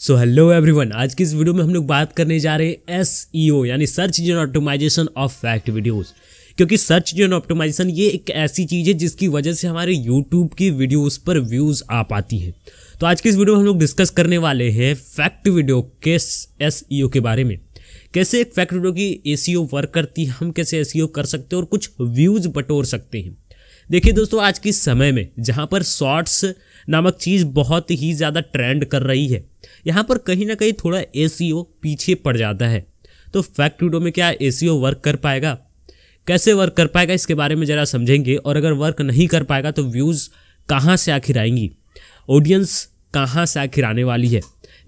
So hello everyone आज की इस वीडियो में हम लोग बात करने जा रहे हैं एस e यानी search engine optimization of fact videos क्योंकि सर्च इंजन ऑप्टोमाइजेशन ये एक ऐसी चीज़ है जिसकी वजह से हमारे यूट्यूब की वीडियोज़ पर व्यूज़ आ पाती हैं तो आज की इस वीडियो में हम लोग डिस्कस करने वाले हैं फैक्ट वीडियो के एस e के बारे में कैसे एक फैक्ट वीडियो की ए वर्क e करती है हम कैसे ए कर सकते हैं और कुछ व्यूज़ बटोर सकते हैं देखिए दोस्तों आज के समय में जहाँ पर शॉर्ट्स नामक चीज़ बहुत ही ज़्यादा ट्रेंड कर रही है यहाँ पर कहीं ना कहीं थोड़ा ए पीछे पड़ जाता है तो फैक्ट वीडियो में क्या ए वर्क कर पाएगा कैसे वर्क कर पाएगा इसके बारे में ज़रा समझेंगे और अगर वर्क नहीं कर पाएगा तो व्यूज़ कहाँ से आखिर आएंगी ऑडियंस कहाँ से आखिर आने वाली है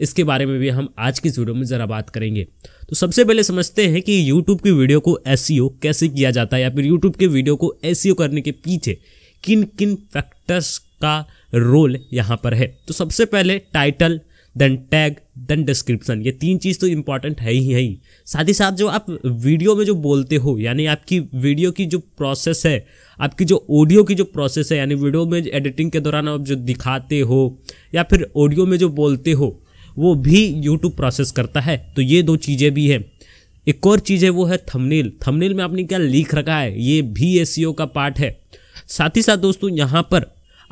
इसके बारे में भी हम आज की वीडियो में ज़रा बात करेंगे तो सबसे पहले समझते हैं कि यूट्यूब की वीडियो को एस e कैसे किया जाता है या फिर यूट्यूब के वीडियो को एस e करने के पीछे किन किन फैक्टर्स का रोल यहाँ पर है तो सबसे पहले title then tag then description ये तीन चीज़ तो इम्पॉर्टेंट है ही है ही साथ ही साथ जो आप वीडियो में जो बोलते हो यानी आपकी वीडियो की जो प्रोसेस है आपकी जो ऑडियो की जो प्रोसेस है यानी वीडियो में एडिटिंग के दौरान आप जो दिखाते हो या फिर ऑडियो में जो बोलते हो वो भी यूट्यूब प्रोसेस करता है तो ये दो चीज़ें भी है एक और चीज़ है वो है थंबनेल थंबनेल में आपने क्या लिख रखा है ये भी एस e का पार्ट है साथ ही साथ दोस्तों यहाँ पर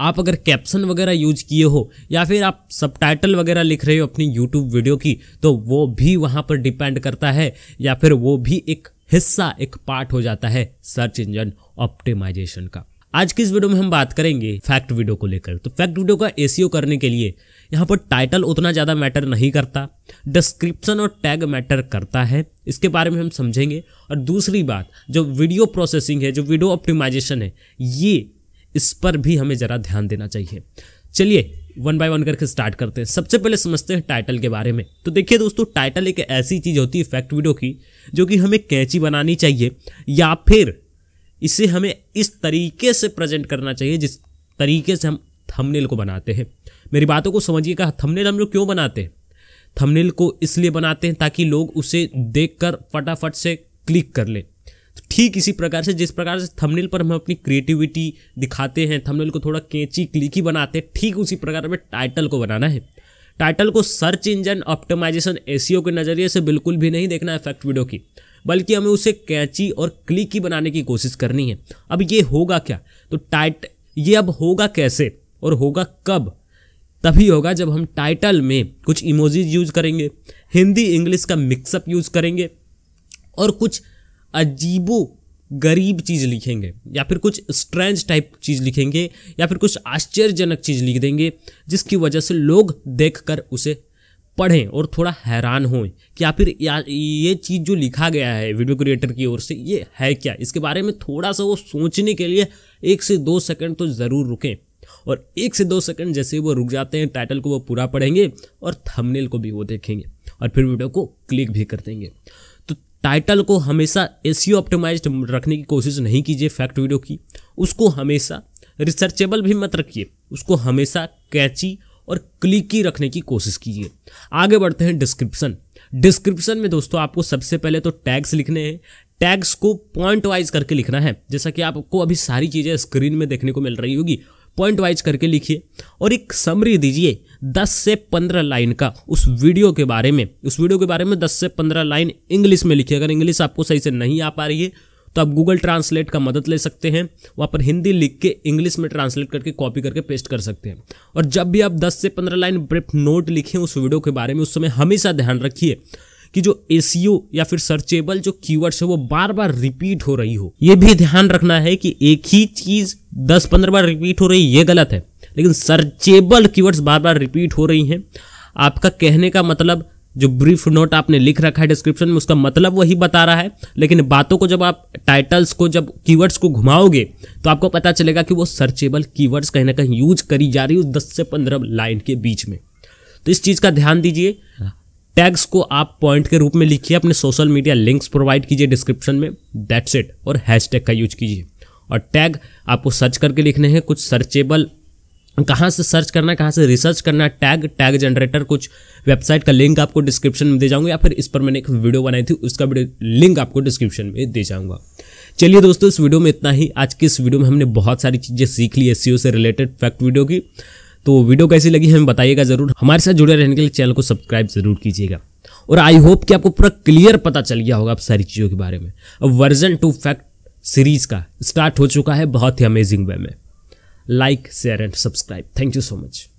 आप अगर कैप्शन वगैरह यूज किए हो या फिर आप सब वगैरह लिख रहे हो अपनी यूट्यूब वीडियो की तो वो भी वहाँ पर डिपेंड करता है या फिर वो भी एक हिस्सा एक पार्ट हो जाता है सर्च इंजन ऑप्टिमाइजेशन का आज की इस वीडियो में हम बात करेंगे फैक्ट वीडियो को लेकर तो फैक्ट वीडियो का एसीओ e करने के लिए यहाँ पर टाइटल उतना ज़्यादा मैटर नहीं करता डिस्क्रिप्शन और टैग मैटर करता है इसके बारे में हम समझेंगे और दूसरी बात जो वीडियो प्रोसेसिंग है जो वीडियो ऑप्टिमाइजेशन है ये इस पर भी हमें ज़रा ध्यान देना चाहिए चलिए वन बाय वन करके स्टार्ट करते हैं सबसे पहले समझते हैं टाइटल के बारे में तो देखिए दोस्तों टाइटल एक ऐसी चीज़ होती है फैक्ट वीडियो की जो कि हमें कैंची बनानी चाहिए या फिर इसे हमें इस तरीके से प्रेजेंट करना चाहिए जिस तरीके से हम थंबनेल को बनाते हैं मेरी बातों को समझिएगा थंबनेल हम लोग क्यों बनाते हैं थंबनेल को इसलिए बनाते हैं ताकि लोग उसे देखकर फटाफट से क्लिक कर लें तो ठीक इसी प्रकार से जिस प्रकार से थंबनेल पर हम अपनी क्रिएटिविटी दिखाते हैं थंबनेल को थोड़ा कैची क्लिकी बनाते हैं ठीक उसी प्रकार हमें टाइटल को बनाना है टाइटल को सर्च इंजन ऑप्टिमाइजेशन एसीओ के नज़रिए से बिल्कुल भी नहीं देखना है फैक्ट वीडियो की बल्कि हमें उसे कैची और क्लिक ही बनाने की कोशिश करनी है अब ये होगा क्या तो टाइट ये अब होगा कैसे और होगा कब तभी होगा जब हम टाइटल में कुछ इमोजीज यूज़ करेंगे हिंदी इंग्लिश का मिक्सअप यूज़ करेंगे और कुछ अजीबो गरीब चीज़ लिखेंगे या फिर कुछ स्ट्रेंज टाइप चीज़ लिखेंगे या फिर कुछ आश्चर्यजनक चीज़ लिख देंगे जिसकी वजह से लोग देखकर उसे पढ़ें और थोड़ा हैरान हों कि आखिर फिर ये चीज़ जो लिखा गया है वीडियो क्रिएटर की ओर से ये है क्या इसके बारे में थोड़ा सा वो सोचने के लिए एक से दो सेकंड तो ज़रूर रुकें और एक से दो सेकंड जैसे वो रुक जाते हैं टाइटल को वो पूरा पढ़ेंगे और थंबनेल को भी वो देखेंगे और फिर वीडियो को क्लिक भी कर देंगे तो टाइटल को हमेशा ए ऑप्टिमाइज e रखने की कोशिश नहीं कीजिए फैक्ट वीडियो की उसको हमेशा रिसर्चेबल भी मत रखिए उसको हमेशा कैची और क्लिकी रखने की कोशिश कीजिए आगे बढ़ते हैं डिस्क्रिप्शन डिस्क्रिप्शन में दोस्तों आपको सबसे पहले तो टैग्स लिखने हैं टैग्स को पॉइंट वाइज करके लिखना है जैसा कि आपको अभी सारी चीज़ें स्क्रीन में देखने को मिल रही होगी पॉइंट वाइज करके लिखिए और एक समरी दीजिए 10 से 15 लाइन का उस वीडियो के बारे में उस वीडियो के बारे में 10 से 15 लाइन इंग्लिश में लिखिए अगर इंग्लिश आपको सही से नहीं आ पा रही है तो आप गूगल ट्रांसलेट का मदद ले सकते हैं वहाँ पर हिंदी लिख के इंग्लिश में ट्रांसलेट करके कॉपी करके पेस्ट कर सकते हैं और जब भी आप दस से पंद्रह लाइन ब्रिफ नोट लिखें उस वीडियो के बारे में उस समय हमेशा ध्यान रखिए कि जो ए e या फिर सर्चेबल जो कीवर्ड्स है वो बार बार रिपीट हो रही हो ये भी ध्यान रखना है कि एक ही चीज दस पंद्रह बार रिपीट हो रही है ये गलत है लेकिन सर्चेबल कीवर्ड्स बार बार रिपीट हो रही हैं आपका कहने का मतलब जो ब्रीफ नोट आपने लिख रखा है डिस्क्रिप्शन में उसका मतलब वही बता रहा है लेकिन बातों को जब आप टाइटल्स को जब कीवर्ड्स को घुमाओगे तो आपको पता चलेगा कि वो सर्चेबल कीवर्ड्स कहीं ना कहीं यूज करी जा रही है उस दस से पंद्रह लाइन के बीच में तो इस चीज़ का ध्यान दीजिए टैग्स हाँ। को आप पॉइंट के रूप में लिखिए अपने सोशल मीडिया लिंक्स प्रोवाइड कीजिए डिस्क्रिप्शन में दैट्स इट और हैशटैग का यूज कीजिए और टैग आपको सर्च करके लिखने हैं कुछ सर्चेबल कहाँ से सर्च करना कहाँ से रिसर्च करना टैग टैग जनरेटर कुछ वेबसाइट का लिंक आपको डिस्क्रिप्शन में दे जाऊंगा या फिर इस पर मैंने एक वीडियो बनाई थी उसका लिंक आपको डिस्क्रिप्शन में दे जाऊंगा चलिए दोस्तों इस वीडियो में इतना ही आज की इस वीडियो में हमने बहुत सारी चीज़ें सीख ली एस से रिलेटेड फैक्ट वीडियो की तो वीडियो कैसी लगी हमें बताइएगा ज़रूर हमारे साथ जुड़े रहने के लिए चैनल को सब्सक्राइब ज़रूर कीजिएगा और आई होप कि आपको पूरा क्लियर पता चल गया होगा आप सारी चीज़ों के बारे में अब वर्जन टू फैक्ट सीरीज़ का स्टार्ट हो चुका है बहुत ही अमेजिंग वे में like share and subscribe thank you so much